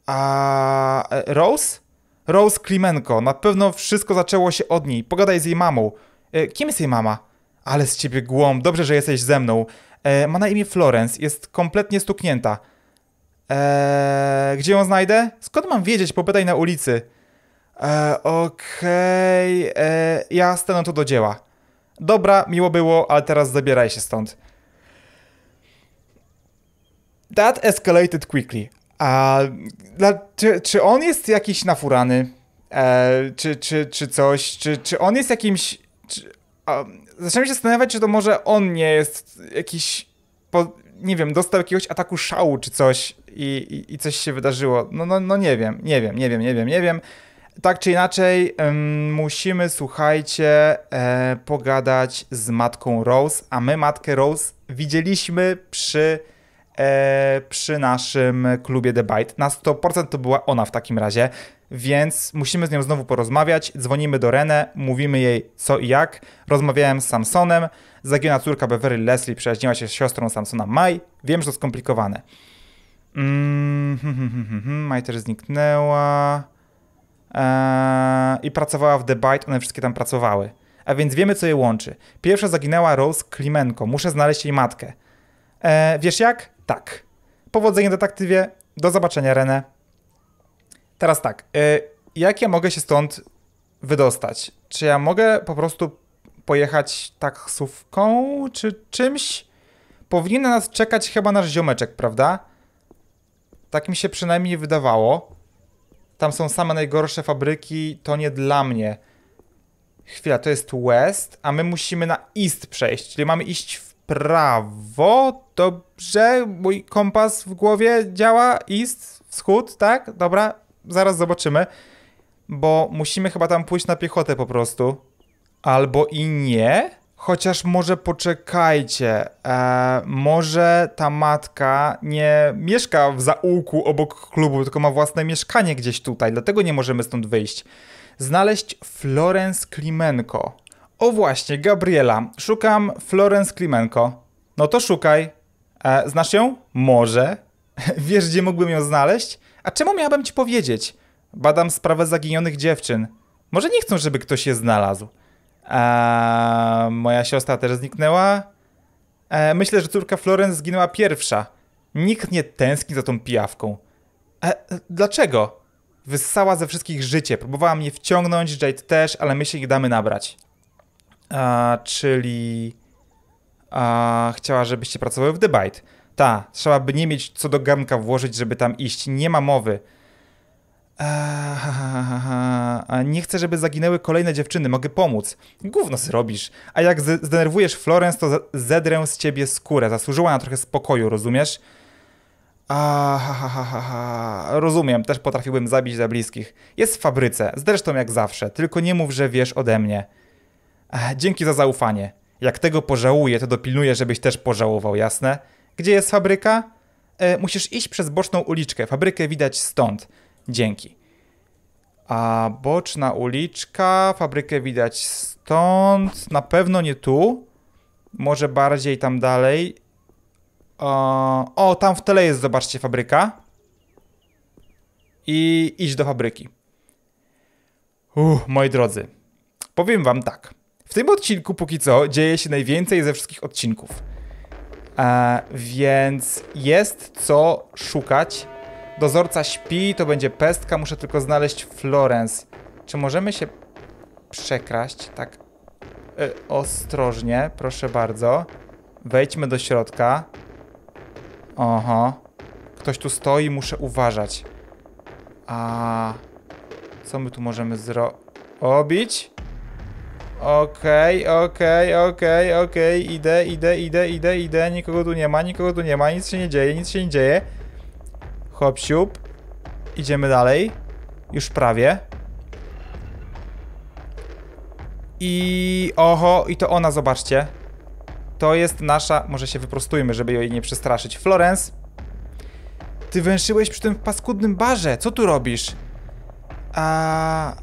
A e, Rose? Rose Klimenko. Na pewno wszystko zaczęło się od niej. Pogadaj z jej mamą. E, kim jest jej mama? Ale z ciebie głąb. Dobrze, że jesteś ze mną. E, ma na imię Florence. Jest kompletnie stuknięta. Eee, gdzie ją znajdę? Skąd mam wiedzieć? Popytaj na ulicy. Eee, Okej, okay. ja stanę to do dzieła. Dobra, miło było, ale teraz zabieraj się stąd. That escalated quickly. A dla, czy, czy on jest jakiś nafurany? E, czy, czy, czy coś? Czy, czy on jest jakimś. Czy, a, zacząłem się zastanawiać, czy to może on nie jest jakiś. Po, nie wiem, dostał jakiegoś ataku szału czy coś i, i, i, coś się wydarzyło. No, no, no nie wiem, nie wiem, nie wiem, nie wiem, nie wiem. Tak czy inaczej, ym, musimy, słuchajcie, e, pogadać z matką Rose, a my matkę Rose widzieliśmy przy E, przy naszym klubie The Bite. Na 100% to była ona w takim razie, więc musimy z nią znowu porozmawiać. Dzwonimy do Renę, mówimy jej co i jak. Rozmawiałem z Samsonem. Zagiona córka Beverly Leslie przyjaźniła się z siostrą Samsona Mai. Wiem, że to skomplikowane. Mm, hmm, [LAUGHS] Maj też zniknęła. Eee, I pracowała w The Bite, one wszystkie tam pracowały. A więc wiemy, co je łączy. Pierwsza zaginęła Rose Klimenko. Muszę znaleźć jej matkę. Eee, wiesz jak? tak. Powodzenia detektywie, do zobaczenia Renę. Teraz tak, y, jak ja mogę się stąd wydostać? Czy ja mogę po prostu pojechać taksówką czy czymś? Powinien nas czekać chyba nasz ziomeczek, prawda? Tak mi się przynajmniej wydawało. Tam są same najgorsze fabryki, to nie dla mnie. Chwila, to jest West, a my musimy na East przejść, czyli mamy iść w prawo, dobrze, mój kompas w głowie działa, East, wschód, tak? Dobra, zaraz zobaczymy, bo musimy chyba tam pójść na piechotę po prostu. Albo i nie, chociaż może poczekajcie, eee, może ta matka nie mieszka w zaułku obok klubu, tylko ma własne mieszkanie gdzieś tutaj, dlatego nie możemy stąd wyjść. Znaleźć Florence Klimenko. O właśnie, Gabriela. Szukam Florence Klimenko. No to szukaj. E, znasz ją? Może. [LAUGHS] Wiesz, gdzie mógłbym ją znaleźć? A czemu miałabym ci powiedzieć? Badam sprawę zaginionych dziewczyn. Może nie chcą, żeby ktoś je znalazł. E, moja siostra też zniknęła. E, myślę, że córka Florence zginęła pierwsza. Nikt nie tęskni za tą pijawką. E, dlaczego? Wyssała ze wszystkich życie. Próbowała mnie wciągnąć, Jade też, ale my się ich damy nabrać a, czyli a, chciała, żebyście pracowały w The Ta, trzeba by nie mieć co do garnka włożyć, żeby tam iść. Nie ma mowy. A, nie chcę, żeby zaginęły kolejne dziewczyny, mogę pomóc. Gówno zrobisz. A jak zdenerwujesz Florence, to zedrę z ciebie skórę. Zasłużyła na trochę spokoju, rozumiesz? A, ha, ha, ha, ha, Rozumiem, też potrafiłbym zabić za bliskich. Jest w fabryce, zresztą jak zawsze, tylko nie mów, że wiesz ode mnie. Dzięki za zaufanie. Jak tego pożałuję, to dopilnuję, żebyś też pożałował, jasne? Gdzie jest fabryka? E, musisz iść przez boczną uliczkę. Fabrykę widać stąd. Dzięki. A boczna uliczka, fabrykę widać stąd. Na pewno nie tu. Może bardziej tam dalej. O, o tam w tyle jest, zobaczcie, fabryka. I idź do fabryki. Uff, moi drodzy. Powiem wam tak. W tym odcinku póki co dzieje się najwięcej ze wszystkich odcinków. więc jest co szukać. Dozorca śpi, to będzie pestka, muszę tylko znaleźć Florence. Czy możemy się przekraść? Tak. E, ostrożnie, proszę bardzo. Wejdźmy do środka. Oho. Ktoś tu stoi, muszę uważać. A co my tu możemy zrobić? Okej, okay, okej, okay, okej, okay, okej, okay. idę, idę, idę, idę, idę, nikogo tu nie ma, nikogo tu nie ma, nic się nie dzieje, nic się nie dzieje. Hop, siup. Idziemy dalej. Już prawie. I oho, i to ona, zobaczcie. To jest nasza, może się wyprostujmy, żeby jej nie przestraszyć. Florence, ty węszyłeś przy tym paskudnym barze, co tu robisz? A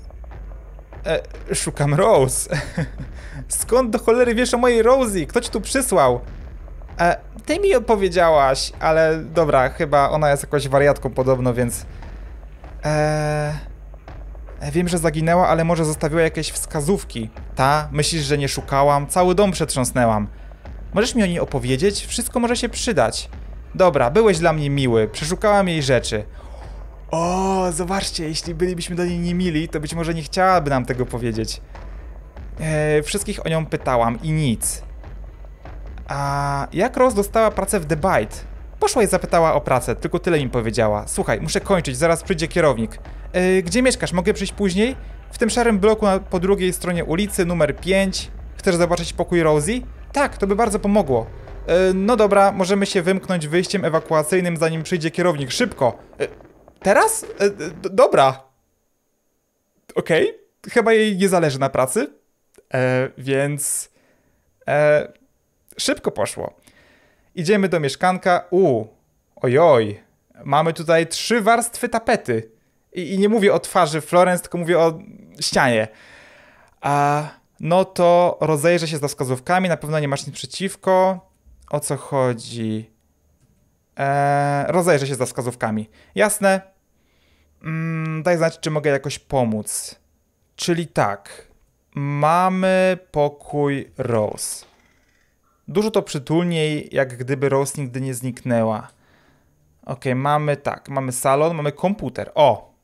E, szukam Rose. [LAUGHS] Skąd do cholery wiesz o mojej Rosie? Kto ci tu przysłał? E, ty mi opowiedziałaś, ale dobra, chyba ona jest jakąś wariatką podobno, więc... E, e, wiem, że zaginęła, ale może zostawiła jakieś wskazówki. Ta? Myślisz, że nie szukałam? Cały dom przetrząsnęłam. Możesz mi o niej opowiedzieć? Wszystko może się przydać. Dobra, byłeś dla mnie miły, przeszukałam jej rzeczy. O, zobaczcie, jeśli bylibyśmy do niej niemili, to być może nie chciałaby nam tego powiedzieć. E, wszystkich o nią pytałam i nic. A jak Rose dostała pracę w The Bite? Poszła i zapytała o pracę, tylko tyle mi powiedziała. Słuchaj, muszę kończyć, zaraz przyjdzie kierownik. E, gdzie mieszkasz? Mogę przyjść później? W tym szarym bloku po drugiej stronie ulicy, numer 5. Chcesz zobaczyć pokój Rosie? Tak, to by bardzo pomogło. E, no dobra, możemy się wymknąć wyjściem ewakuacyjnym, zanim przyjdzie kierownik. Szybko! E, Teraz? E, dobra. Okej. Okay. Chyba jej nie zależy na pracy. E, więc e, szybko poszło. Idziemy do mieszkanka. U, ojoj. Mamy tutaj trzy warstwy tapety. I, i nie mówię o twarzy Florence, tylko mówię o ścianie. A no to rozejrzę się z wskazówkami. Na pewno nie masz nic przeciwko. O co chodzi? Eee, rozejrzę się z wskazówkami. Jasne, mm, daj znać, czy mogę jakoś pomóc. Czyli tak, mamy pokój Rose. Dużo to przytulniej, jak gdyby Rose nigdy nie zniknęła. Ok, mamy tak, mamy salon, mamy komputer. O!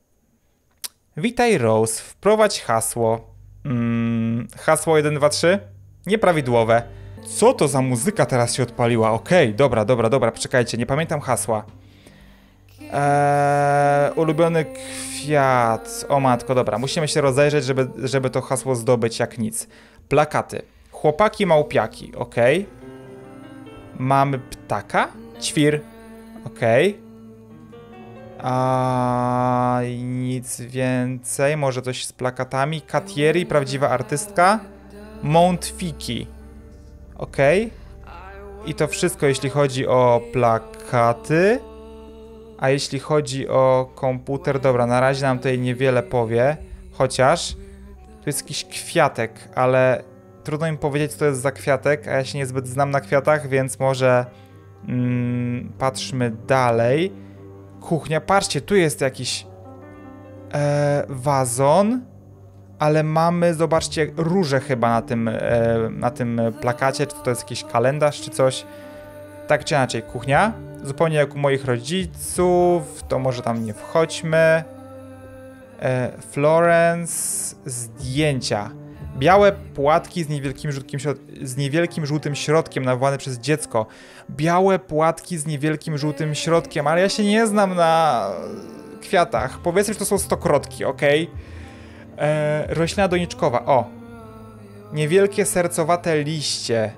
Witaj Rose, wprowadź hasło. Mm, hasło 1, 2, 3? Nieprawidłowe. Co to za muzyka teraz się odpaliła? Ok, dobra, dobra, dobra, poczekajcie, nie pamiętam hasła. Eee, ulubiony kwiat. O matko, dobra, musimy się rozejrzeć, żeby, żeby to hasło zdobyć jak nic. Plakaty. Chłopaki małpiaki, ok. Mamy ptaka? Ćwir, ok. A nic więcej, może coś z plakatami. Katieri, prawdziwa artystka. Montfiki, ok. I to wszystko, jeśli chodzi o plakaty. A jeśli chodzi o komputer, dobra, na razie nam tutaj niewiele powie, chociaż tu jest jakiś kwiatek, ale trudno im powiedzieć, co to jest za kwiatek, a ja się niezbyt znam na kwiatach, więc może mm, patrzmy dalej. Kuchnia, patrzcie, tu jest jakiś e, wazon, ale mamy, zobaczcie, róże chyba na tym, e, na tym plakacie, czy to jest jakiś kalendarz, czy coś tak czy inaczej, kuchnia. Zupełnie jak u moich rodziców, to może tam nie wchodźmy. E, Florence, zdjęcia. Białe płatki z niewielkim, żółtkim, z niewielkim żółtym środkiem nawołane przez dziecko. Białe płatki z niewielkim żółtym środkiem, ale ja się nie znam na kwiatach. Powiedzmy, że to są stokrotki, ok? E, roślina doniczkowa, o. Niewielkie sercowate liście.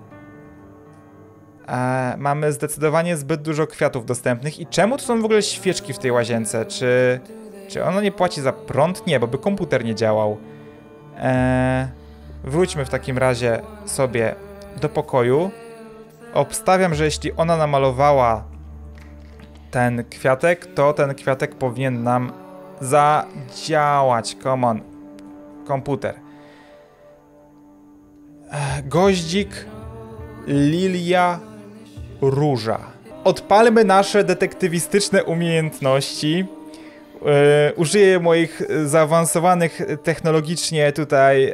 E, mamy zdecydowanie zbyt dużo kwiatów dostępnych. I czemu tu są w ogóle świeczki w tej łazience? Czy, czy ona nie płaci za prąd? Nie, bo by komputer nie działał. E, wróćmy w takim razie sobie do pokoju. Obstawiam, że jeśli ona namalowała ten kwiatek, to ten kwiatek powinien nam zadziałać. Come on. Komputer. E, goździk, lilia, róża. Odpalmy nasze detektywistyczne umiejętności. Yy, użyję moich e, zaawansowanych e, technologicznie tutaj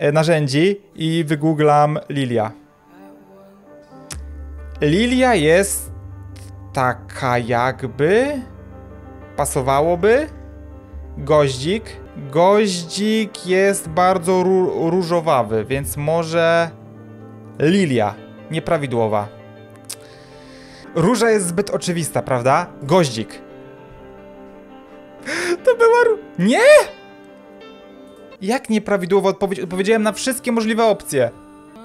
yy, narzędzi i wygooglam Lilia. Lilia jest taka jakby pasowałoby. Goździk. Goździk jest bardzo różowawy, więc może Lilia nieprawidłowa. Róża jest zbyt oczywista, prawda? Goździk. To była... Nie! Jak nieprawidłowo odpowiedź? Odpowiedziałem na wszystkie możliwe opcje.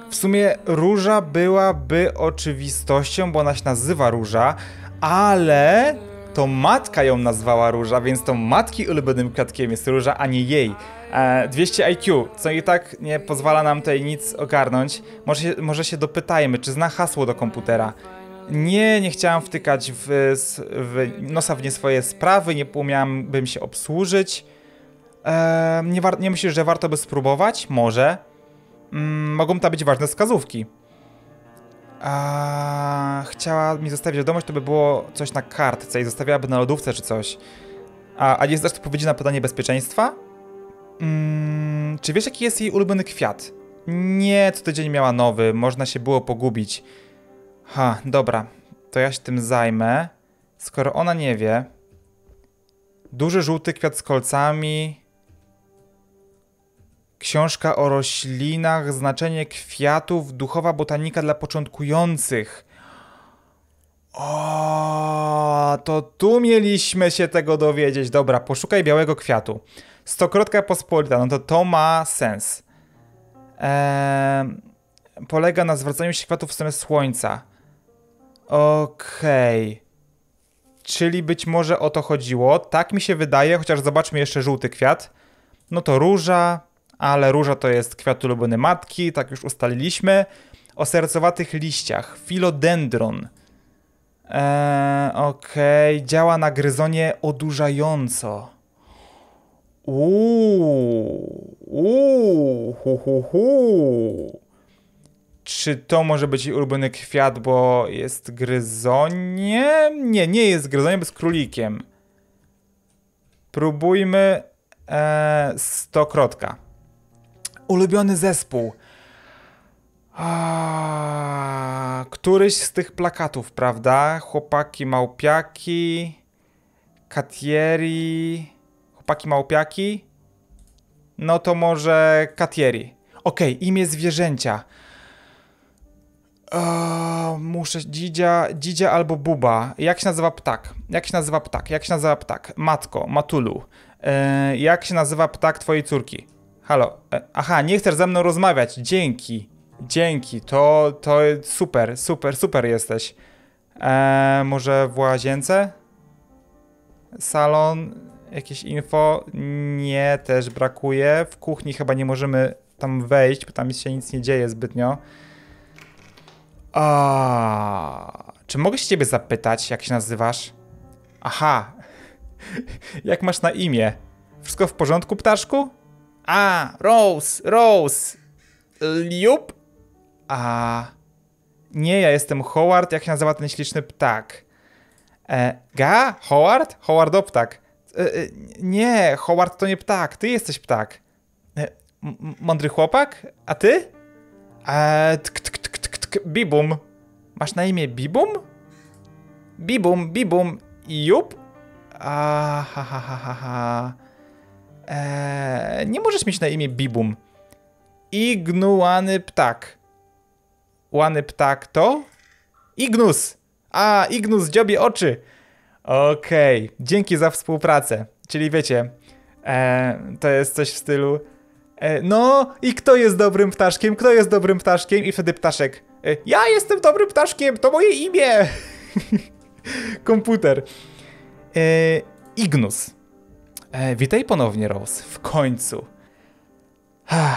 W sumie róża byłaby oczywistością, bo ona się nazywa róża, ale to matka ją nazwała róża, więc to matki ulubionym kwiatkiem jest róża, a nie jej. E, 200 IQ, co i tak nie pozwala nam tutaj nic ogarnąć. Może się, może się dopytajmy, czy zna hasło do komputera nie, nie chciałam wtykać w, w nosa w nie swoje sprawy, nie umiałabym się obsłużyć. nie, nie myślisz, że warto by spróbować? Może. Mm, mogą to być ważne wskazówki. A, chciała mi zostawić wiadomość, to by było coś na kartce i zostawiałaby na lodówce czy coś. A, a nie znasz odpowiedzi na pytanie bezpieczeństwa? Mm, czy wiesz, jaki jest jej ulubiony kwiat? Nie, co tydzień miała nowy, można się było pogubić. Ha, dobra. To ja się tym zajmę. Skoro ona nie wie. Duży żółty kwiat z kolcami. Książka o roślinach, znaczenie kwiatów, duchowa botanika dla początkujących. O, to tu mieliśmy się tego dowiedzieć. Dobra, poszukaj białego kwiatu. Stokrotka pospolita, no to to ma sens. Eee, polega na zwracaniu się kwiatów w stronę słońca. Okej. Okay. Czyli być może o to chodziło. Tak mi się wydaje, chociaż zobaczmy jeszcze żółty kwiat. No to róża, ale róża to jest kwiat ulubiony matki, tak już ustaliliśmy. O sercowatych liściach. Filodendron. Eee, okej. Okay. Działa na gryzonie odurzająco. Uuu, uuu, hu, hu, hu. Czy to może być jej ulubiony kwiat, bo jest gryzoniem? Nie, nie jest gryzoniem, bo jest królikiem. Próbujmy e, stokrotka. Ulubiony zespół. A, któryś z tych plakatów, prawda? Chłopaki małpiaki, Katieri, chłopaki małpiaki. No to może Katieri. Okej, okay, imię zwierzęcia. Eee, muszę. Dzidzia, dzidzia albo buba. Jak się nazywa ptak? Jak się nazywa ptak? Jak się nazywa ptak? Matko, matulu. Eee, jak się nazywa ptak twojej córki? Halo. E, aha, nie chcesz ze mną rozmawiać. Dzięki. Dzięki. To, to super, super, super jesteś. Eee, może w łazience? Salon. Jakieś info? Nie, też brakuje. W kuchni chyba nie możemy tam wejść, bo tam się nic nie dzieje zbytnio. A, czy mogę się ciebie zapytać, jak się nazywasz? Aha, [LAUGHS] jak masz na imię? Wszystko w porządku, ptaszku? A, Rose, Rose, Liup? A, nie, ja jestem Howard, jak się nazywa ten śliczny ptak? E, ga? Howard? Howard ptak. E, e, nie, Howard to nie ptak, ty jesteś ptak. E, mądry chłopak? A ty? E, tk, tk, Bibum. Masz na imię Bibum? Bibum, Bibum, Jup? Ah, ha, ha, ha, ha, ha. Eee, nie możesz mieć na imię Bibum. Ignuany ptak. Łany ptak to? Ignus. A, Ignus dziobie oczy. Okej, okay. dzięki za współpracę. Czyli wiecie, e, to jest coś w stylu... E, no i kto jest dobrym ptaszkiem? Kto jest dobrym ptaszkiem? I wtedy ptaszek... Ja jestem dobrym ptaszkiem, to moje imię! [LAUGHS] Komputer. E, Ignus. E, witaj ponownie, Rose. W końcu.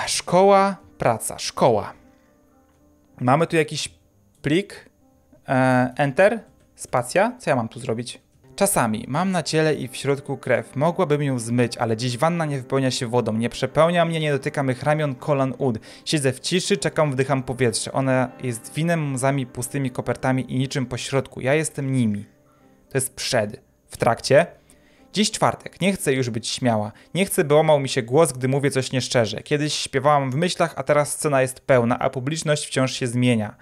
szkoła, praca, szkoła. Mamy tu jakiś plik. E, enter, spacja. Co ja mam tu zrobić? Czasami mam na ciele i w środku krew, mogłabym ją zmyć, ale dziś wanna nie wypełnia się wodą, nie przepełnia mnie, nie dotyka mych ramion, kolan, ud. Siedzę w ciszy, czekam, wdycham powietrze. Ona jest winem, mzami, pustymi kopertami i niczym pośrodku. Ja jestem nimi. To jest przed. W trakcie. Dziś czwartek, nie chcę już być śmiała. Nie chcę, by łamał mi się głos, gdy mówię coś nieszczerze. Kiedyś śpiewałam w myślach, a teraz scena jest pełna, a publiczność wciąż się zmienia.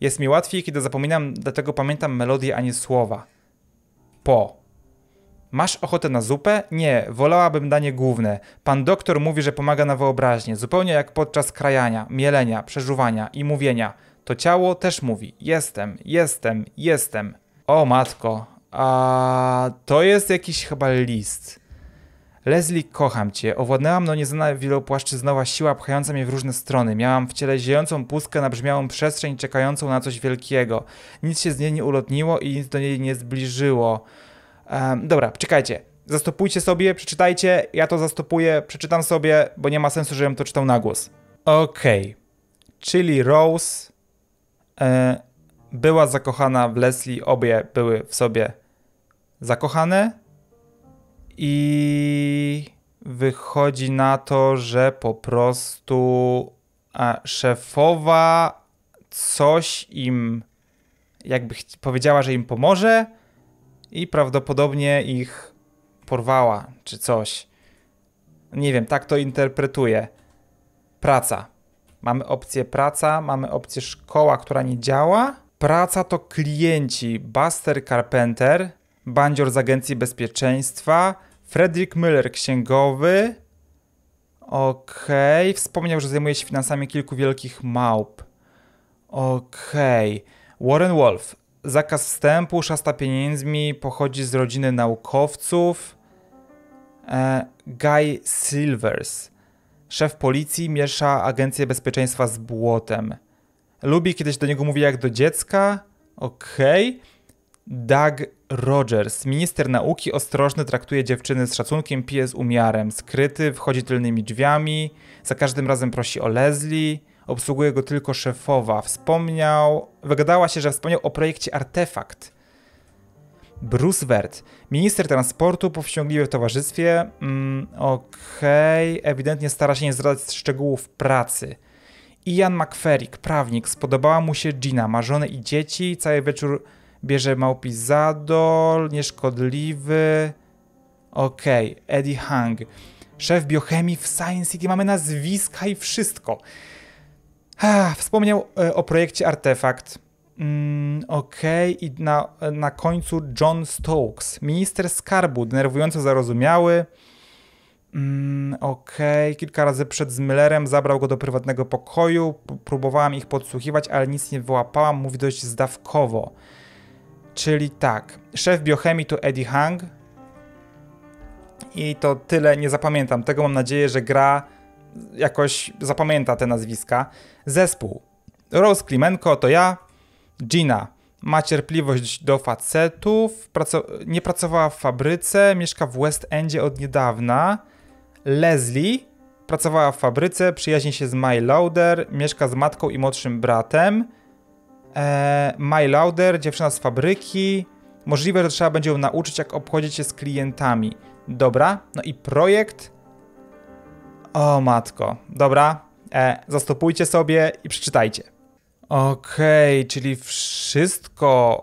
Jest mi łatwiej, kiedy zapominam, dlatego pamiętam melodię, a nie słowa po. Masz ochotę na zupę? Nie, wolałabym danie główne. Pan doktor mówi, że pomaga na wyobraźnię, zupełnie jak podczas krajania, mielenia, przeżuwania i mówienia. To ciało też mówi: jestem, jestem, jestem. O matko, a to jest jakiś chyba list. Leslie, kocham cię. Owładnęła mną no nieznana wielopłaszczyznowa siła pchająca mnie w różne strony. Miałam w ciele ziejącą pustkę, nabrzmiałą przestrzeń czekającą na coś wielkiego. Nic się z niej nie ulotniło i nic do niej nie zbliżyło. Um, dobra, czekajcie. Zastopujcie sobie, przeczytajcie. Ja to zastopuję, przeczytam sobie, bo nie ma sensu, żebym to czytał na głos. Okej. Okay. Czyli Rose e, była zakochana w Leslie, obie były w sobie zakochane i wychodzi na to, że po prostu szefowa coś im jakby powiedziała, że im pomoże i prawdopodobnie ich porwała czy coś. Nie wiem, tak to interpretuję. Praca. Mamy opcję praca, mamy opcję szkoła, która nie działa. Praca to klienci Buster Carpenter, bandzior z Agencji Bezpieczeństwa, Fredrik Müller, księgowy. Okej. Okay. Wspomniał, że zajmuje się finansami kilku wielkich małp. Okej. Okay. Warren Wolf. Zakaz wstępu, szasta pieniędzmi, pochodzi z rodziny naukowców. E, Guy Silvers. Szef policji miesza agencję bezpieczeństwa z błotem. Lubi kiedyś do niego mówić jak do dziecka. Okej. Okay. Doug Rogers. Minister nauki ostrożny traktuje dziewczyny z szacunkiem, pije z umiarem. Skryty, wchodzi tylnymi drzwiami, za każdym razem prosi o Leslie. Obsługuje go tylko szefowa. Wspomniał, wygadała się, że wspomniał o projekcie Artefakt. Bruce Wert, minister transportu powściągliwy w towarzystwie. Mm, Okej, okay. ewidentnie stara się nie zdradzać szczegółów pracy. Ian McFerrick, prawnik, spodobała mu się Gina, ma żonę i dzieci, cały wieczór Bierze małpi zadol, nieszkodliwy. Okej, okay. Eddie Hung. Szef biochemii w Science City. Mamy nazwiska i wszystko. Ach, wspomniał e, o projekcie Artefakt. Mm, Okej, okay. i na, e, na końcu John Stokes, minister skarbu, denerwująco zarozumiały. Mm, Okej, okay. kilka razy przed Zmylerem zabrał go do prywatnego pokoju. Próbowałam ich podsłuchiwać, ale nic nie wyłapałam, mówi dość zdawkowo. Czyli tak, szef biochemii to Eddie Hang. I to tyle, nie zapamiętam tego. Mam nadzieję, że gra jakoś zapamięta te nazwiska. Zespół. Rose Klimenko to ja. Gina ma cierpliwość do facetów, praco- nie pracowała w fabryce, mieszka w West Endzie od niedawna. Leslie pracowała w fabryce, przyjaźni się z Lauder. mieszka z matką i młodszym bratem. E, my Lauder, dziewczyna z fabryki. Możliwe, że trzeba będzie ją nauczyć, jak obchodzić się z klientami. Dobra, no i projekt. O matko, dobra. E, zastopujcie sobie i przeczytajcie. Okej, okay, czyli wszystko.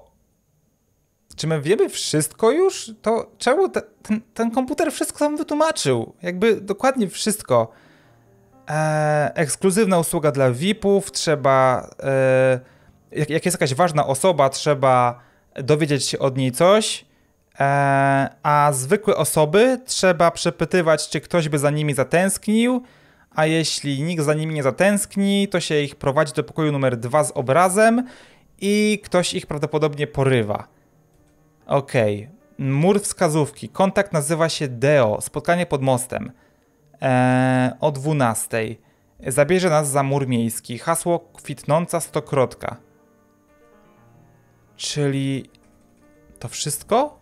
Czy my wiemy wszystko już? To czemu te, ten, ten, komputer wszystko sam wytłumaczył? Jakby dokładnie wszystko. E, ekskluzywna usługa dla VIP-ów, trzeba. E, jak, jak jest jakaś ważna osoba, trzeba dowiedzieć się od niej coś, e, a zwykłe osoby trzeba przepytywać, czy ktoś by za nimi zatęsknił, a jeśli nikt za nimi nie zatęskni, to się ich prowadzi do pokoju numer dwa z obrazem i ktoś ich prawdopodobnie porywa. Okej. Okay. Mur wskazówki. Kontakt nazywa się Deo. Spotkanie pod mostem. Eee, o 12. Zabierze nas za mur miejski. Hasło kwitnąca stokrotka. Czyli to wszystko?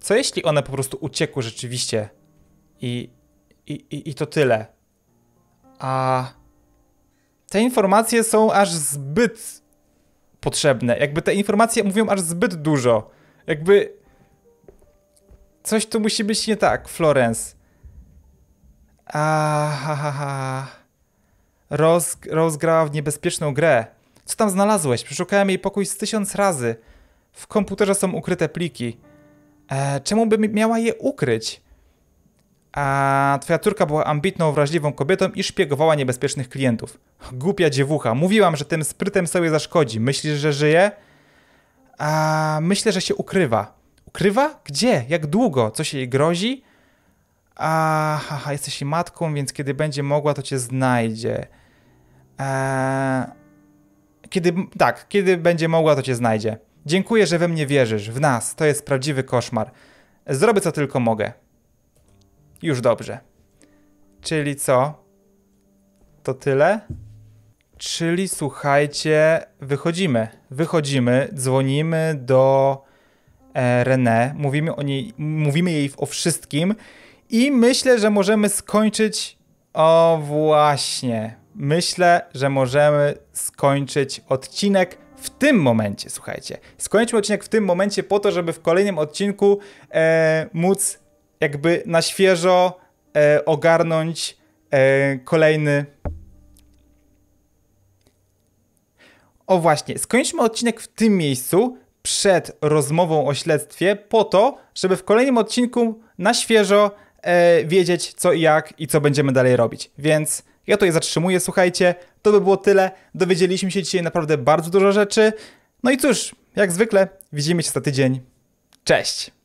Co jeśli one po prostu uciekły rzeczywiście i, i, i, i to tyle? A te informacje są aż zbyt potrzebne. Jakby te informacje mówią aż zbyt dużo. Jakby coś tu musi być nie tak, Florence. Aha, ha, ha. ha! Rose w niebezpieczną grę. Co tam znalazłeś? Przeszukałem jej pokój z tysiąc razy. W komputerze są ukryte pliki. E, czemu by miała je ukryć? A twoja córka była ambitną, wrażliwą kobietą i szpiegowała niebezpiecznych klientów. Głupia dziewucha. Mówiłam, że tym sprytem sobie zaszkodzi. Myślisz, że żyje? A myślę, że się ukrywa. Ukrywa? Gdzie? Jak długo? Co się jej grozi? A, haha, jesteś jej matką, więc kiedy będzie mogła, to cię znajdzie. Eee, kiedy, tak, kiedy będzie mogła, to cię znajdzie. Dziękuję, że we mnie wierzysz, w nas. To jest prawdziwy koszmar. Zrobię co tylko mogę. Już dobrze. Czyli co? To tyle? Czyli słuchajcie, wychodzimy. Wychodzimy, dzwonimy do e, René, mówimy, o niej, mówimy jej o wszystkim i myślę, że możemy skończyć. O właśnie myślę, że możemy skończyć odcinek w tym momencie, słuchajcie. Skończmy odcinek w tym momencie po to, żeby w kolejnym odcinku e, móc jakby na świeżo e, ogarnąć e, kolejny... O właśnie, skończmy odcinek w tym miejscu, przed rozmową o śledztwie, po to, żeby w kolejnym odcinku na świeżo e, wiedzieć co i jak i co będziemy dalej robić. Więc ja to je zatrzymuję, słuchajcie. To by było tyle. Dowiedzieliśmy się dzisiaj naprawdę bardzo dużo rzeczy. No i cóż, jak zwykle, widzimy się za tydzień. Cześć!